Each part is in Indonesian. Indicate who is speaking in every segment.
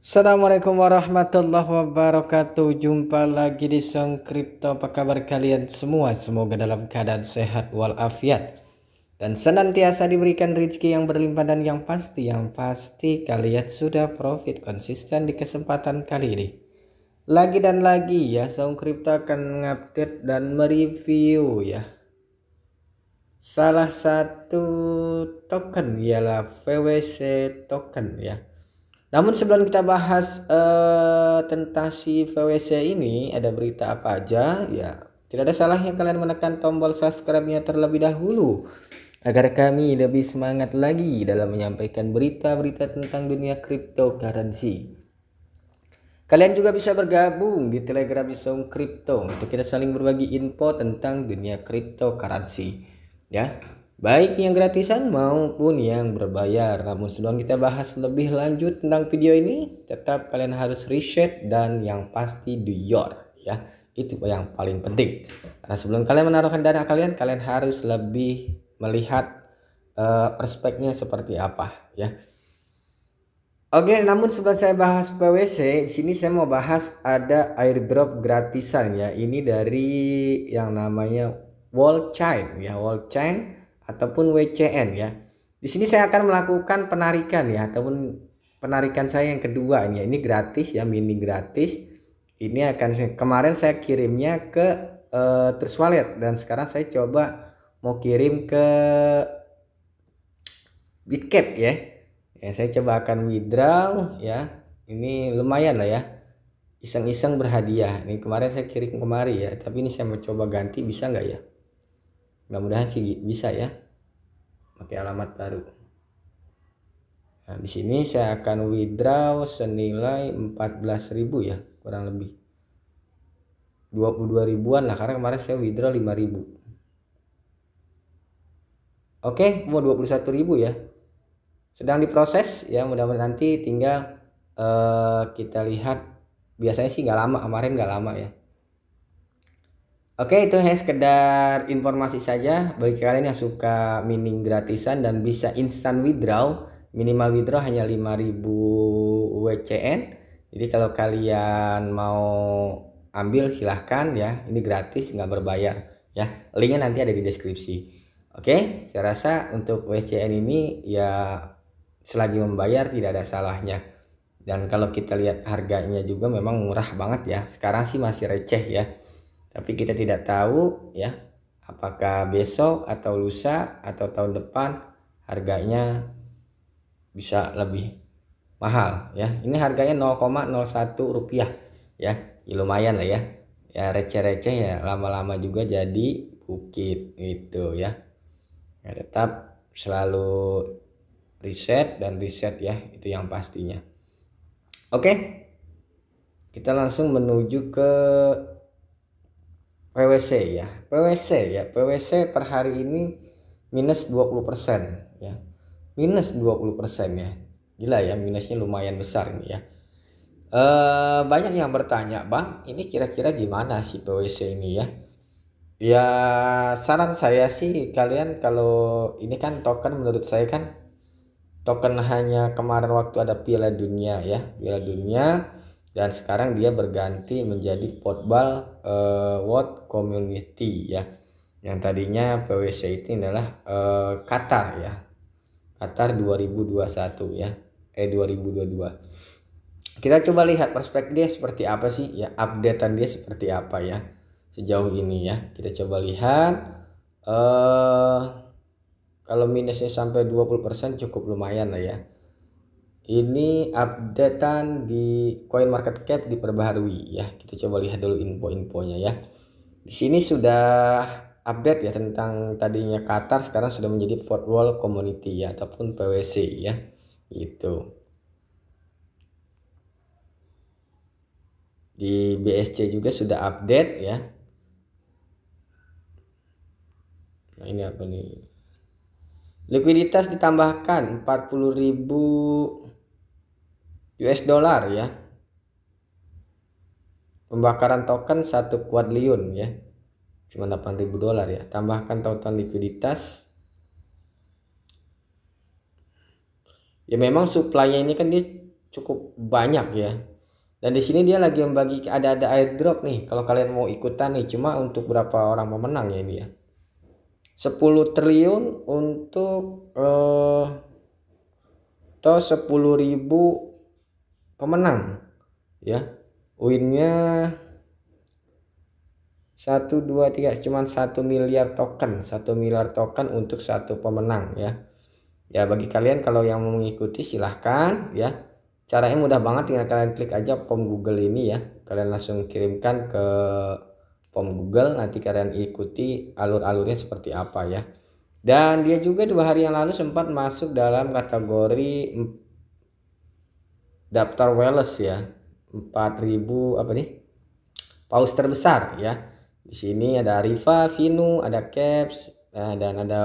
Speaker 1: Assalamualaikum warahmatullahi wabarakatuh Jumpa lagi di Song Crypto Apa kabar kalian semua Semoga dalam keadaan sehat walafiat Dan senantiasa diberikan rezeki yang berlimpah dan yang pasti Yang pasti kalian sudah profit konsisten di kesempatan kali ini Lagi dan lagi ya Song Crypto akan mengupdate dan mereview ya Salah satu token ialah VWC token ya namun sebelum kita bahas uh, tentang si VWC ini ada berita apa aja ya tidak ada salahnya kalian menekan tombol subscribe-nya terlebih dahulu agar kami lebih semangat lagi dalam menyampaikan berita-berita tentang dunia cryptocurrency. Kalian juga bisa bergabung di Telegram Song Crypto untuk kita saling berbagi info tentang dunia cryptocurrency. Ya, baik yang gratisan maupun yang berbayar. Namun sebelum kita bahas lebih lanjut tentang video ini, tetap kalian harus riset dan yang pasti do your ya. Itu yang paling penting. Karena sebelum kalian menaruhkan dana kalian, kalian harus lebih melihat uh, eh, perspeknya seperti apa ya. Oke, namun sebelum saya bahas PwC, di sini saya mau bahas ada airdrop gratisan ya. Ini dari yang namanya Wall Chain ya, Wall Chain ataupun WCN ya. Di sini saya akan melakukan penarikan ya ataupun penarikan saya yang kedua ini. Ya. Ini gratis ya, mini gratis. Ini akan kemarin saya kirimnya ke uh, Trust Wallet dan sekarang saya coba mau kirim ke Bitcap ya. Ya, saya coba akan withdraw ya. Ini lumayan lah ya. Iseng-iseng berhadiah. Ini kemarin saya kirim kemari ya, tapi ini saya mau coba ganti bisa nggak ya? mudah-mudahan sih bisa ya pakai alamat baru nah di sini saya akan withdraw senilai 14.000 ya kurang lebih 22 ribuan lah karena kemarin saya withdraw 5.000 ribu Oke mau 21.000 ya sedang diproses ya mudah-mudahan nanti tinggal uh, kita lihat biasanya sih nggak lama kemarin nggak lama ya Oke, itu hanya sekedar informasi saja bagi kalian yang suka mining gratisan dan bisa instant withdraw, minimal withdraw hanya 5000 WCN. Jadi kalau kalian mau ambil silahkan ya, ini gratis nggak berbayar ya. Linknya nanti ada di deskripsi. Oke, saya rasa untuk WCN ini ya selagi membayar tidak ada salahnya. Dan kalau kita lihat harganya juga memang murah banget ya. Sekarang sih masih receh ya. Tapi kita tidak tahu ya apakah besok atau lusa atau tahun depan harganya bisa lebih mahal ya. Ini harganya 0,01 rupiah ya. ya lumayan lah ya. Ya receh-receh ya lama-lama juga jadi bukit gitu ya. ya tetap selalu riset dan riset ya itu yang pastinya. Oke. Kita langsung menuju ke PwC ya PwC ya PwC per hari ini minus 20% ya minus 20% ya gila ya minusnya lumayan besar ini ya e, banyak yang bertanya bang ini kira-kira gimana si PwC ini ya ya saran saya sih kalian kalau ini kan token menurut saya kan token hanya kemarin waktu ada Piala Dunia ya Piala Dunia dan sekarang dia berganti menjadi Football uh, World Community ya yang tadinya PWC itu adalah uh, Qatar ya Qatar 2021 ya eh 2022 kita coba lihat prospek dia seperti apa sih ya updatean dia seperti apa ya sejauh ini ya kita coba lihat eh uh, kalau minusnya sampai 20% cukup lumayan lah ya ini updatean di Coin Market Cap diperbaharui ya. Kita coba lihat dulu info-infonya ya. Di sini sudah update ya tentang tadinya Qatar sekarang sudah menjadi Fort World Community ya ataupun PWC ya. Itu. Di BSC juga sudah update ya. Nah, ini apa nih? Likuiditas ditambahkan 40.000 US dollar ya. Pembakaran token 1 kuadriliun ya. Cuma 8.000 dolar ya. Tambahkan tautan likuiditas ya memang supply-nya ini kan dia cukup banyak ya. Dan di sini dia lagi membagi ada ada airdrop nih kalau kalian mau ikutan nih cuma untuk berapa orang pemenang ya ini ya. 10 triliun untuk eh atau 10.000 pemenang ya winnya 1 2 3 cuma 1 miliar token 1 miliar token untuk satu pemenang ya ya bagi kalian kalau yang mau mengikuti silahkan ya caranya mudah banget tinggal kalian klik aja form Google ini ya kalian langsung kirimkan ke form Google nanti kalian ikuti alur-alurnya seperti apa ya dan dia juga dua hari yang lalu sempat masuk dalam kategori daftar Wales ya 4000 apa nih paus terbesar ya di sini ada Riva, Vinu, ada Caps eh, dan ada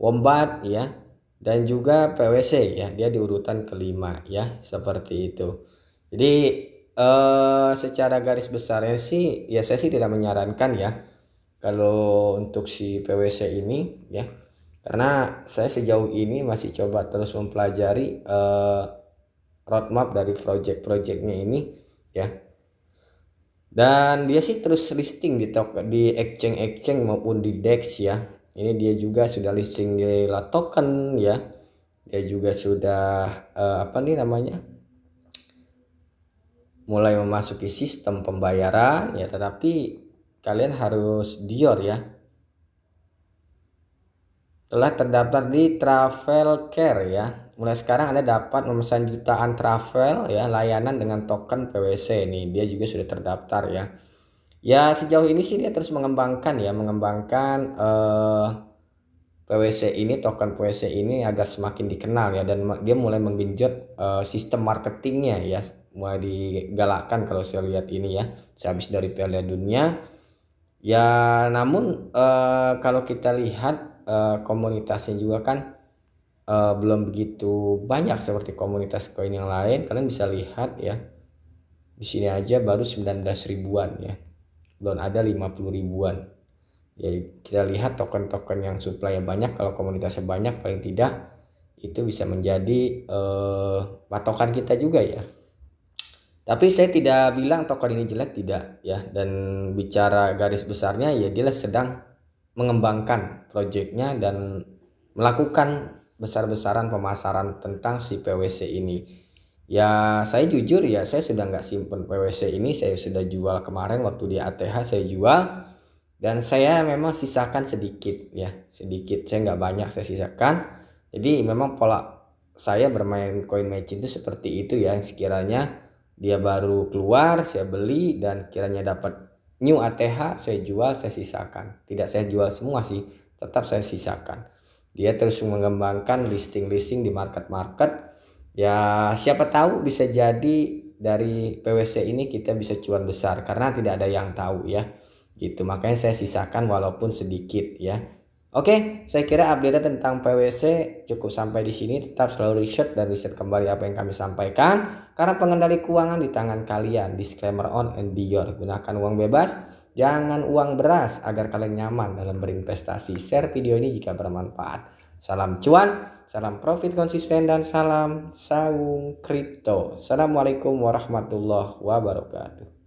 Speaker 1: Wombat ya dan juga PWC ya dia di urutan kelima ya seperti itu jadi eh, secara garis besarnya sih ya saya sih tidak menyarankan ya kalau untuk si PWC ini ya karena saya sejauh ini masih coba terus mempelajari eh, roadmap dari project-projectnya ini ya dan dia sih terus listing di tok di exchange exchange maupun di dex ya ini dia juga sudah listing di token ya dia juga sudah uh, apa nih namanya mulai memasuki sistem pembayaran ya tetapi kalian harus dior ya telah terdaftar di travel care ya mulai sekarang Anda dapat memesan jutaan travel ya layanan dengan token PwC ini dia juga sudah terdaftar ya ya sejauh ini sih dia terus mengembangkan ya mengembangkan eh, PwC ini token PwC ini agar semakin dikenal ya dan dia mulai menggenjot eh, sistem marketingnya ya mulai digalakkan kalau saya lihat ini ya sehabis dari Piala Dunia ya namun eh, kalau kita lihat eh, komunitasnya juga kan uh, belum begitu banyak seperti komunitas koin yang lain kalian bisa lihat ya di sini aja baru 19 ribuan ya belum ada 50 ribuan ya kita lihat token-token yang supply banyak kalau komunitasnya banyak paling tidak itu bisa menjadi uh, patokan kita juga ya tapi saya tidak bilang token ini jelek tidak ya dan bicara garis besarnya ya dia sedang mengembangkan proyeknya dan melakukan besar-besaran pemasaran tentang si PWC ini. Ya saya jujur ya saya sudah nggak simpen PWC ini saya sudah jual kemarin waktu di ATH saya jual dan saya memang sisakan sedikit ya sedikit saya nggak banyak saya sisakan jadi memang pola saya bermain coin matching itu seperti itu ya sekiranya dia baru keluar saya beli dan kiranya dapat new ATH saya jual saya sisakan tidak saya jual semua sih tetap saya sisakan dia terus mengembangkan listing-listing di market-market ya siapa tahu bisa jadi dari PwC ini kita bisa cuan besar karena tidak ada yang tahu ya gitu makanya saya sisakan walaupun sedikit ya Oke, saya kira update tentang PwC cukup sampai di sini. Tetap selalu riset dan riset kembali apa yang kami sampaikan. Karena pengendali keuangan di tangan kalian. Disclaimer on and be your. Gunakan uang bebas Jangan uang beras agar kalian nyaman dalam berinvestasi. Share video ini jika bermanfaat. Salam cuan, salam profit konsisten, dan salam saung kripto. Assalamualaikum warahmatullahi wabarakatuh.